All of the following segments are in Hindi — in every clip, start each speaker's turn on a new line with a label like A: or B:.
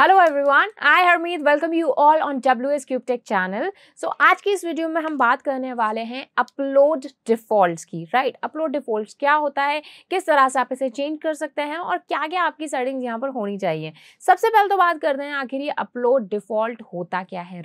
A: Hello everyone I Harmeet welcome you all on W S cube tech channel so आज की इस वीडियो में हम बात करने वाले हैं अपलोड डिफ़ॉल्ट की राइट अपलोड डिफॉल्ट्स क्या होता है किस तरह से आप इसे चेंज कर सकते हैं और क्या क्या आपकी सेटिंग्स यहाँ पर होनी चाहिए सबसे पहले तो बात करते हैं आखिर ये अपलोड डिफ़ॉल्ट होता क्या है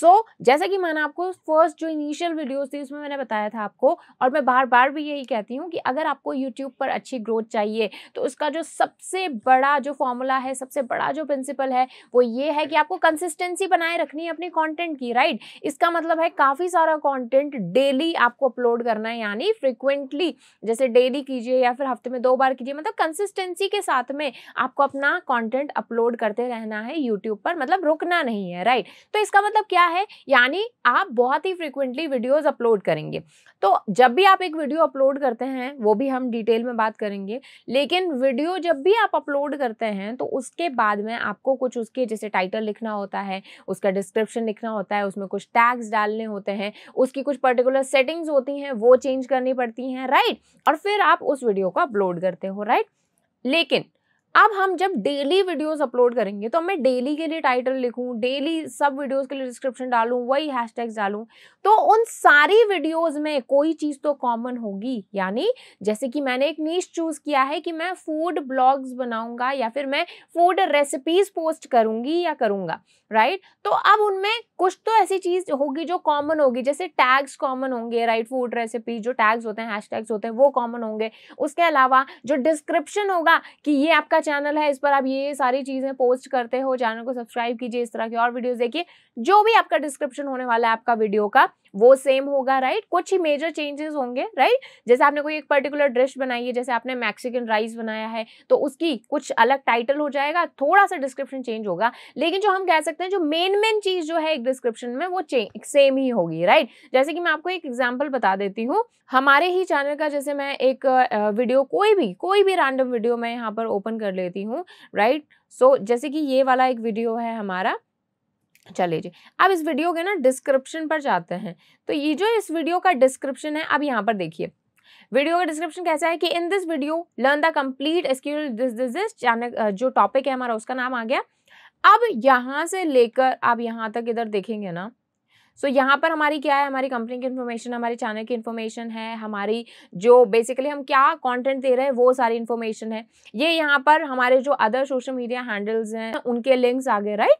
A: सो so, जैसा कि मैंने आपको फर्स्ट जो इनिशियल वीडियोस थी उसमें मैंने बताया था आपको और मैं बार बार भी यही कहती हूँ कि अगर आपको यूट्यूब पर अच्छी ग्रोथ चाहिए तो उसका जो सबसे बड़ा जो फॉर्मूला है सबसे बड़ा जो प्रिंसिपल है वो ये है कि आपको कंसिस्टेंसी बनाए रखनी है अपने कॉन्टेंट की राइट इसका मतलब है काफ़ी सारा कॉन्टेंट डेली आपको अपलोड करना है यानी फ्रिक्वेंटली जैसे डेली कीजिए या फिर हफ्ते में दो बार कीजिए मतलब कंसिस्टेंसी के साथ में आपको अपना कॉन्टेंट अपलोड करते रहना है यूट्यूब पर मतलब रुकना नहीं है राइट तो इसका मतलब क्या है यानी आप बहुत ही फ्रिक्वेंटली वीडियोस अपलोड करेंगे तो जब भी आप एक वीडियो अपलोड करते हैं वो भी हम डिटेल में बात करेंगे लेकिन वीडियो जब भी आप अपलोड करते हैं तो उसके बाद में आपको कुछ उसके जैसे टाइटल लिखना होता है उसका डिस्क्रिप्शन लिखना होता है उसमें कुछ टैग्स डालने होते हैं उसकी कुछ पर्टिकुलर सेटिंग्स होती हैं वो चेंज करनी पड़ती हैं राइट और फिर आप उस वीडियो को अपलोड करते हो राइट लेकिन अब हम जब डेली वीडियोस अपलोड करेंगे तो मैं डेली के लिए टाइटल लिखूं डेली सब वीडियोस के लिए डिस्क्रिप्शन डालूं वही हैशटैग्स डालूं तो उन सारी वीडियोस में कोई चीज़ तो कॉमन होगी यानी जैसे कि मैंने एक नीच चूज़ किया है कि मैं फूड ब्लॉग्स बनाऊंगा या फिर मैं फूड रेसिपीज़ पोस्ट करूंगी या करूंगा राइट तो अब उनमें कुछ तो ऐसी चीज होगी जो कॉमन होगी जैसे टैग्स कॉमन होंगे राइट फूड रेसिपी जो टैग्स होते हैं हैश होते हैं वो कॉमन होंगे उसके अलावा जो डिस्क्रिप्शन होगा कि ये आपका चैनल है इस पर आप ये सारी चीज़ें पोस्ट करते हो चैनल को सब्सक्राइब कीजिए इस तरह की और वीडियोज़ देखिए जो भी आपका डिस्क्रिप्शन होने वाला है आपका वीडियो का वो सेम होगा राइट कुछ ही मेजर चेंजेस होंगे राइट जैसे आपने कोई एक पर्टिकुलर डिश बनाई है जैसे आपने मैक्सिकन राइस बनाया है तो उसकी कुछ अलग टाइटल हो जाएगा थोड़ा सा डिस्क्रिप्शन चेंज होगा लेकिन जो हम कह सकते हैं जो मेन मेन चीज़ जो है डिस्क्रिप्शन में वो सेम ही होगी राइट जैसे कि मैं आपको एक एग्जाम्पल बता देती हूँ हमारे ही चैनल का जैसे मैं एक वीडियो कोई भी कोई भी रैंडम वीडियो मैं यहाँ पर ओपन कर लेती हूँ राइट सो जैसे कि ये वाला एक वीडियो है हमारा चले जी अब इस वीडियो के ना डिस्क्रिप्शन पर जाते हैं तो ये जो इस वीडियो का डिस्क्रिप्शन है अब यहाँ पर देखिए वीडियो का डिस्क्रिप्शन कैसा है कि in this video learn the complete SQL this this this channel जो टॉपिक है हमारा उसका नाम आ गया अब यहाँ से लेकर आप यहाँ तक इधर देखेंगे ना सो so, यहाँ पर हमारी क्या है हमारी कंपनी की इन्फॉर्मेशन हमारे चैनल की इन्फॉर्मेशन है हमारी जो बेसिकली हम क्या कंटेंट दे रहे हैं वो सारी इन्फॉर्मेशन है ये यहाँ पर हमारे जो अदर सोशल मीडिया हैंडल्स हैं उनके लिंक्स आ गए राइट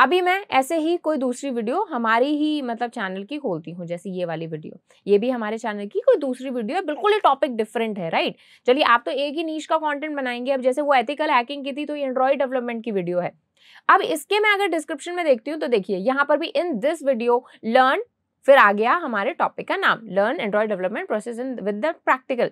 A: अभी मैं ऐसे ही कोई दूसरी वीडियो हमारी ही मतलब चैनल की खोलती हूँ जैसे ये वाली वीडियो ये भी हमारे चैनल की कोई दूसरी वीडियो है बिल्कुल ही टॉपिक डिफरेंट है राइट चलिए आप तो एक ही नीच का कंटेंट बनाएंगे अब जैसे वो एथिकल हैकिंग की थी तो ये एंड्रॉयड डेवलपमेंट की वीडियो है अब इसके मैं अगर डिस्क्रिप्शन में देखती हूँ तो देखिए यहाँ पर भी इन दिस वीडियो लर्न फिर आ गया हमारे टॉपिक का नाम learn android development process in with the practical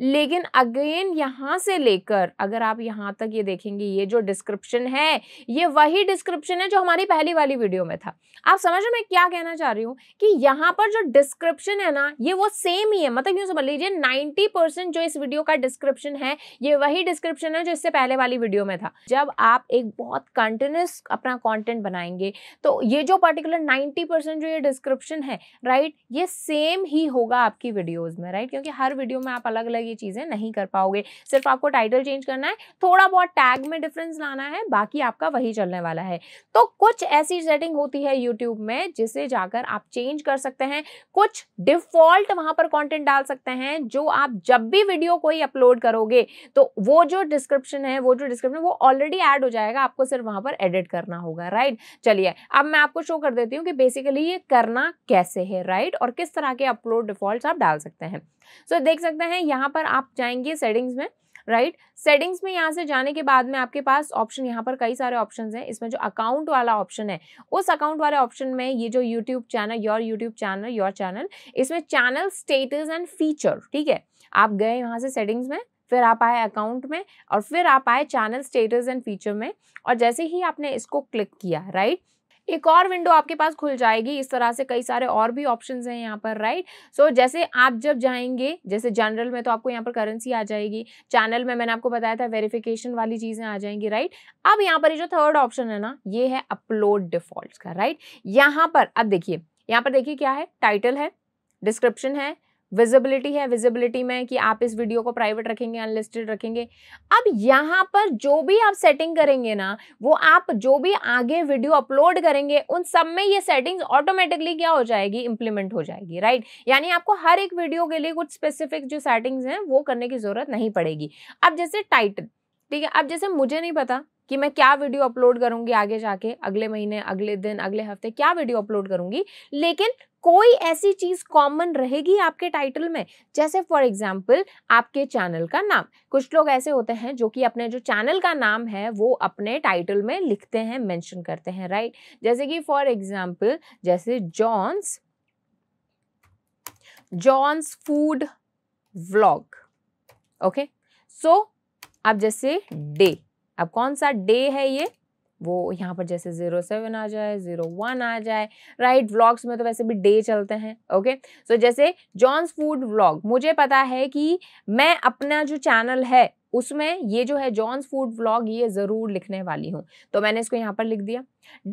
A: लेकिन अगेन यहाँ से लेकर अगर आप यहाँ तक ये देखेंगे ये जो डिस्क्रिप्शन है ये वही डिस्क्रिप्शन है जो हमारी पहली वाली वीडियो में था आप समझ रहे मैं क्या कहना चाह रही हूँ कि यहाँ पर जो डिस्क्रिप्शन है ना ये वो सेम ही है मतलब यूँ समझ लीजिए नाइन्टी जो इस वीडियो का डिस्क्रिप्शन है ये वही डिस्क्रिप्शन है जो इससे पहले वाली वीडियो में था जब आप एक बहुत कंटिन्यूस अपना कॉन्टेंट बनाएंगे तो ये जो पर्टिकुलर नाइन्टी जो ये डिस्क्रिप्शन है राइट ये सेम ही होगा आपकी वीडियोज में राइट क्योंकि हर वीडियो में आप अलग अलग ये चीज़ें नहीं कर पाओगे सिर्फ आपको टाइटल चेंज करना है थोड़ा बहुत टैग में डिफरेंस लाना है बाकी आपका वही चलने वाला है तो कुछ ऐसी सेटिंग होती है यूट्यूब में जिसे जाकर आप चेंज कर सकते हैं कुछ डिफॉल्ट वहां पर कॉन्टेंट डाल सकते हैं जो आप जब भी वीडियो कोई अपलोड करोगे तो वो जो डिस्क्रिप्शन है वो जो डिस्क्रिप्शन वो ऑलरेडी एड हो जाएगा आपको सिर्फ वहां पर एडिट करना होगा राइट चलिए अब मैं आपको शो कर देती हूँ कि बेसिकली ये करना कैसे है राइट और किस तरह के अपलोड डिफॉल्ट आप डाल सकते हैं सो so, देख सकते हैं यहाँ पर आप जाएंगे सेटिंग्स में राइट right? सेटिंग्स में यहाँ से जाने के बाद में आपके पास ऑप्शन यहाँ पर कई सारे ऑप्शंस हैं इसमें जो अकाउंट वाला ऑप्शन है उस अकाउंट वाले ऑप्शन में ये जो YouTube channel your YouTube channel your channel इसमें चैनल स्टेटस एंड फीचर ठीक है आप गए यहाँ से सेटिंग्स में फिर आप आए अकाउंट में और फिर आप आए चैनल स्टेटस एंड फीचर में और जैसे ही आपने इसको क्लिक किया राइट right? एक और विंडो आपके पास खुल जाएगी इस तरह से कई सारे और भी ऑप्शन हैं यहाँ पर राइट सो so, जैसे आप जब जाएंगे जैसे जनरल में तो आपको यहाँ पर करेंसी आ जाएगी चैनल में मैंने आपको बताया था वेरिफिकेशन वाली चीज़ें आ जाएंगी राइट अब यहाँ पर ये जो थर्ड ऑप्शन है ना ये है अपलोड डिफॉल्ट का राइट यहाँ पर अब देखिए यहाँ पर देखिए क्या है टाइटल है डिस्क्रिप्शन है विजिबिलिटी है विजिबिलिटी में कि आप इस वीडियो को प्राइवेट रखेंगे अनलिस्टेड रखेंगे अब यहाँ पर जो भी आप सेटिंग करेंगे ना वो आप जो भी आगे वीडियो अपलोड करेंगे उन सब में ये सेटिंग्स ऑटोमेटिकली क्या हो जाएगी इंप्लीमेंट हो जाएगी राइट यानी आपको हर एक वीडियो के लिए कुछ स्पेसिफिक जो सेटिंग्स हैं वो करने की ज़रूरत नहीं पड़ेगी अब जैसे टाइटल ठीक है अब जैसे मुझे नहीं पता कि मैं क्या वीडियो अपलोड करूंगी आगे जाके अगले महीने अगले दिन अगले हफ्ते क्या वीडियो अपलोड करूंगी लेकिन कोई ऐसी चीज कॉमन रहेगी आपके टाइटल में जैसे फॉर एग्जाम्पल आपके चैनल का नाम कुछ लोग ऐसे होते हैं जो कि अपने जो चैनल का नाम है वो अपने टाइटल में लिखते हैं मेंशन करते हैं राइट जैसे कि फॉर एग्जाम्पल जैसे John's John's food vlog okay so अब जैसे डे अब कौन सा डे है ये वो यहाँ पर जैसे ज़ीरो सेवन आ जाए ज़ीरो वन आ जाए राइट व्लॉग्स में तो वैसे भी डे चलते हैं ओके सो so, जैसे जॉन्स फूड व्लॉग मुझे पता है कि मैं अपना जो चैनल है उसमें ये जो है जॉन्स फूड व्लॉग ये ज़रूर लिखने वाली हूँ तो मैंने इसको यहाँ पर लिख दिया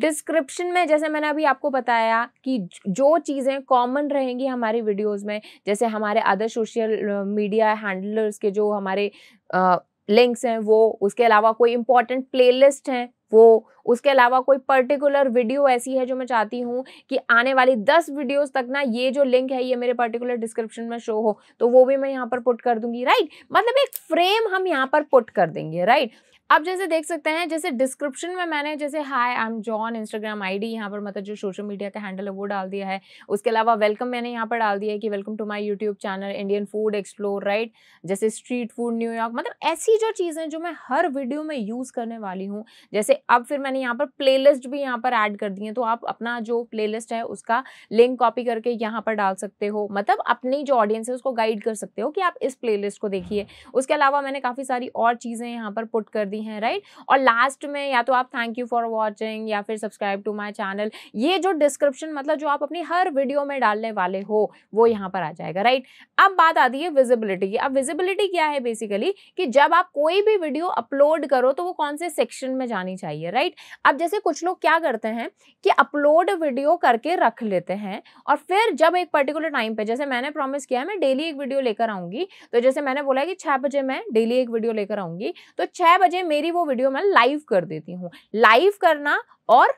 A: डिस्क्रिप्शन में जैसे मैंने अभी आपको बताया कि जो चीज़ें कॉमन रहेंगी हमारी वीडियोज में जैसे हमारे अदर सोशल मीडिया हैंडलर्स के जो हमारे आ, uh, लिंक्स हैं वो उसके अलावा कोई इंपॉर्टेंट प्लेलिस्ट हैं वो उसके अलावा कोई पर्टिकुलर वीडियो ऐसी है जो मैं चाहती हूँ कि आने वाली दस वीडियोस तक ना ये जो लिंक है ये मेरे पर्टिकुलर डिस्क्रिप्शन में शो हो तो वो भी मैं यहाँ पर पुट कर दूंगी राइट मतलब एक फ्रेम हम यहाँ पर पुट कर देंगे राइट आप जैसे देख सकते हैं जैसे डिस्क्रिप्शन में मैंने जैसे hi I am John Instagram ID यहाँ पर मतलब जो सोशल मीडिया का हैंडल है वो डाल दिया है उसके अलावा वेलकम मैंने यहाँ पर डाल दिया है कि welcome to my YouTube channel Indian food explore right जैसे स्ट्रीट फूड न्यूयॉर्क मतलब ऐसी जो चीज़ें जो मैं हर वीडियो में यूज़ करने वाली हूँ जैसे अब फिर मैंने यहाँ पर प्ले भी यहाँ पर ऐड कर दी है तो आप अपना जो प्ले है उसका लिंक कॉपी करके यहाँ पर डाल सकते हो मतलब अपनी जो ऑडियंस है उसको गाइड कर सकते हो कि आप इस प्ले को देखिए उसके अलावा मैंने काफ़ी सारी और चीज़ें यहाँ पर पुट कर दी दी हैं राइट और लास्ट में या तो आप थैंक यू फॉर वॉचिंग या फिर सब्सक्राइब टू माई चैनल ये जो डिस्क्रिप्शन मतलब जो आप अपनी हर वीडियो में डालने वाले हो वो यहाँ पर आ जाएगा राइट अब बात आती है विजिबिलिटी की अब विजिबिलिटी क्या है बेसिकली कि जब आप कोई भी वीडियो अपलोड करो तो वो कौन से सेक्शन में जानी चाहिए राइट अब जैसे कुछ लोग क्या करते हैं कि अपलोड वीडियो करके रख लेते हैं और फिर जब एक पर्टिकुलर टाइम पे जैसे मैंने प्रॉमिस किया है मैं डेली एक वीडियो लेकर आऊंगी तो जैसे मैंने बोला कि छह बजे मैं डेली एक वीडियो लेकर आऊंगी तो छह बजे मेरी वो वीडियो मैं लाइव कर देती हूँ लाइव करना और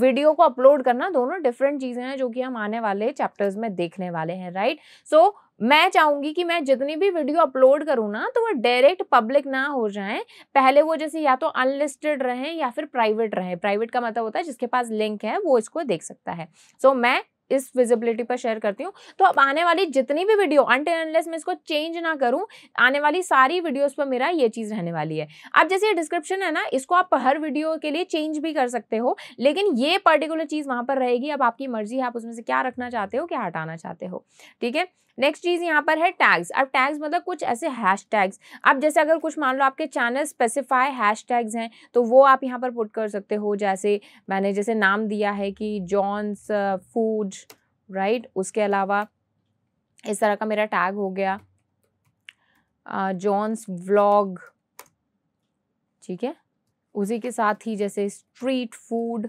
A: वीडियो को अपलोड करना दोनों डिफरेंट चीज़ें हैं जो कि हम आने वाले चैप्टर्स में देखने वाले हैं राइट सो so, मैं चाहूंगी कि मैं जितनी भी वीडियो अपलोड करूँ ना तो वो डायरेक्ट पब्लिक ना हो जाएं पहले वो जैसे या तो अनलिस्टेड रहें या फिर प्राइवेट रहें प्राइवेट का मतलब होता है जिसके पास लिंक है वो इसको देख सकता है सो so, मैं इस विजिबिलिटी पर शेयर करती हूँ तो अब आने वाली जितनी भी वीडियो अनटेनलेस मैं इसको चेंज ना करूँ आने वाली सारी वीडियोस पर मेरा ये चीज़ रहने वाली है अब जैसे ये डिस्क्रिप्शन है ना इसको आप हर वीडियो के लिए चेंज भी कर सकते हो लेकिन ये पर्टिकुलर चीज़ वहाँ पर रहेगी अब आपकी मर्जी है आप उसमें से क्या रखना चाहते हो क्या हटाना चाहते हो ठीक है नेक्स्ट चीज़ यहाँ पर है टैग्स अब टैग्स मतलब कुछ ऐसे हैश टैग्स अब जैसे अगर कुछ मान लो आपके चैनल स्पेसिफाई हैश टैग्स हैं तो वो आप यहाँ पर पुट कर सकते हो जैसे मैंने जैसे नाम दिया है कि जॉन्स फूड राइट उसके अलावा इस तरह का मेरा टैग हो गया जॉन्स uh, व्लॉग ठीक है उसी के साथ ही जैसे स्ट्रीट फूड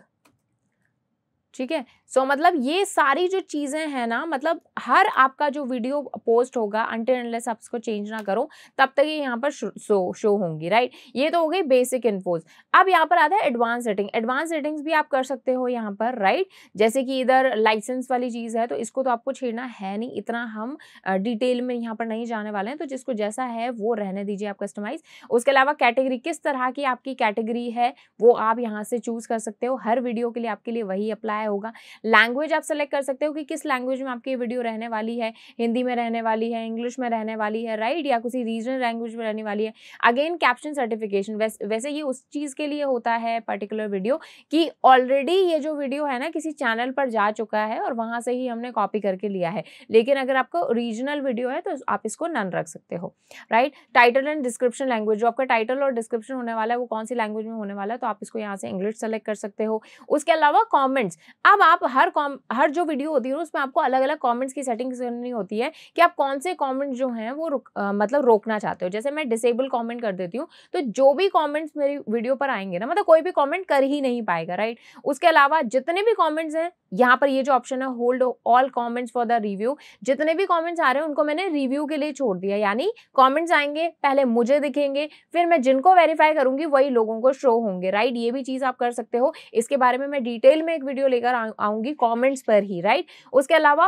A: ठीक है सो मतलब ये सारी जो चीज़ें हैं ना मतलब हर आपका जो वीडियो पोस्ट होगा अनलेस आप इसको चेंज ना करो तब तक ये यहाँ पर शो शो होंगी राइट ये तो हो गई बेसिक इन्फोज अब यहाँ पर आता है एडवांस सेटिंग एडवांस सेटिंग्स भी आप कर सकते हो यहाँ पर राइट जैसे कि इधर लाइसेंस वाली चीज़ है तो इसको तो आपको छेड़ना है नहीं इतना हम डिटेल में यहाँ पर नहीं जाने वाले हैं तो जिसको जैसा है वो रहने दीजिए आप कस्टमाइज उसके अलावा कैटेगरी किस तरह की आपकी कैटेगरी है वो आप यहाँ से चूज़ कर सकते हो हर वीडियो के लिए आपके लिए वही अप्लाई अप्लाई होगा लैंग्वेज आप सेलेक्ट कर सकते हो कि किस लैंग्वेज में आपकी वीडियो रहने वाली है हिंदी में रहने वाली है इंग्लिश में रहने वाली है राइट या किसी रीजनल लैंग्वेज में रहने वाली है अगेन कैप्शन सर्टिफिकेशन वैसे ये उस चीज़ के लिए होता है पर्टिकुलर वीडियो कि ऑलरेडी ये जो वीडियो है ना किसी चैनल पर जा चुका है और वहाँ से ही हमने कॉपी करके लिया है लेकिन अगर आपको रीजनल वीडियो है तो आप इसको नन रख सकते हो right title and description language जो आपका टाइटल और डिस्क्रिप्शन होने वाला है वो कौन सी लैंग्वेज में होने वाला है तो आप इसको यहाँ से इंग्लिश सेलेक्ट कर सकते हो उसके अलावा कॉमेंट्स अब आप हर कॉम हर जो वीडियो होती है उसमें आपको अलग अलग कमेंट्स की सेटिंग्स करनी होती है कि आप कौन से कमेंट जो हैं वो रुक, आ, मतलब रोकना चाहते हो जैसे मैं डिसेबल कमेंट कर देती हूँ तो जो भी कमेंट्स मेरी वीडियो पर आएंगे ना मतलब कोई भी कमेंट कर ही नहीं पाएगा राइट उसके अलावा जितने भी कॉमेंट्स हैं यहाँ पर ये जो ऑप्शन है hold all comments for the review जितने भी कॉमेंट्स आ रहे हैं उनको मैंने रिव्यू के लिए छोड़ दिया यानी कॉमेंट्स आएंगे पहले मुझे दिखेंगे फिर मैं जिनको वेरीफाई करूंगी वही लोगों को शो होंगे राइट ये भी चीज़ आप कर सकते हो इसके बारे में मैं डिटेल में एक वीडियो लेकर आऊंगी कमेंट्स पर ही राइट उसके अलावा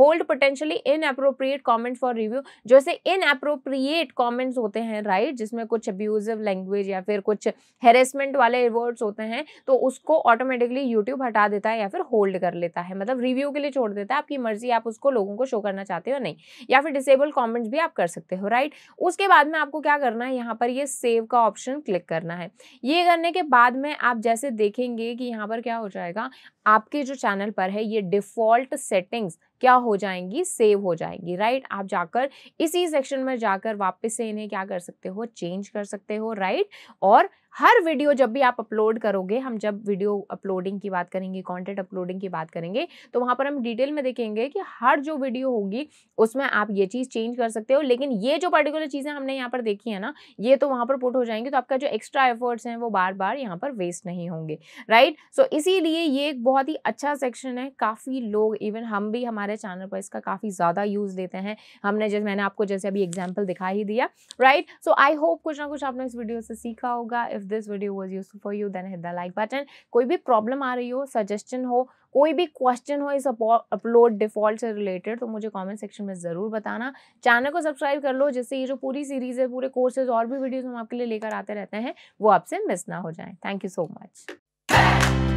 A: hold potentially inappropriate comments for review जैसे इन अप्रोप्रिएट कॉमेंट्स होते हैं राइट जिसमें कुछ अब्यूजिव लैंग्वेज या फिर कुछ हेरेसमेंट वाले वर्ड्स होते हैं तो उसको ऑटोमेटिकली यूट्यूब हटा देता है या फिर होल्ड कर लेता है मतलब रिव्यू के लिए छोड़ देता है आपकी मर्जी आप उसको लोगों को शो करना चाहते हो नहीं या फिर डिसेबल कॉमेंट्स भी आप कर सकते हो राइट उसके बाद में आपको क्या करना है यहाँ पर ये सेव का ऑप्शन क्लिक करना है ये करने के बाद में आप जैसे देखेंगे कि यहाँ पर क्या हो जाएगा आपके जो चैनल पर है ये डिफ़ॉल्ट सेटिंग्स क्या हो जाएंगी सेव हो जाएंगी राइट आप जाकर इसी सेक्शन में जाकर वापस से इन्हें क्या कर सकते हो चेंज कर सकते हो राइट और हर वीडियो जब भी आप अपलोड करोगे हम जब वीडियो अपलोडिंग की बात करेंगे कंटेंट अपलोडिंग की बात करेंगे तो वहाँ पर हम डिटेल में देखेंगे कि हर जो वीडियो होगी उसमें आप ये चीज़ चेंज कर सकते हो लेकिन ये जो पर्टिकुलर चीज़ें हमने यहाँ पर देखी है ना ये तो वहाँ पर पुट हो जाएंगी तो आपका जो एक्स्ट्रा एफर्ट्स हैं वो बार बार यहाँ पर वेस्ट नहीं होंगे राइट सो so, इसीलिए ये एक बहुत ही अच्छा सेक्शन है काफ़ी लोग इवन हम भी हमारे हमारे चैनल पर इसका काफ़ी ज़्यादा यूज़ देते हैं हमने जैसे मैंने आपको जैसे अभी एग्जाम्पल दिखा ही दिया राइट सो आई होप कुछ ना कुछ आपने इस वीडियो से सीखा होगा if this video was use for you then hit the like button कोई भी प्रॉब्लम आ रही हो सजेशन हो कोई भी क्वेश्चन हो इस अपलोड डिफॉल्ट से रिलेटेड तो मुझे कमेंट सेक्शन में ज़रूर बताना चैनल को सब्सक्राइब कर लो जिससे ये जो पूरी सीरीज़ है पूरे कोर्सेज और भी वीडियोस हम आपके लिए लेकर आते रहते हैं वो आपसे मिस ना हो जाए थैंक यू सो मच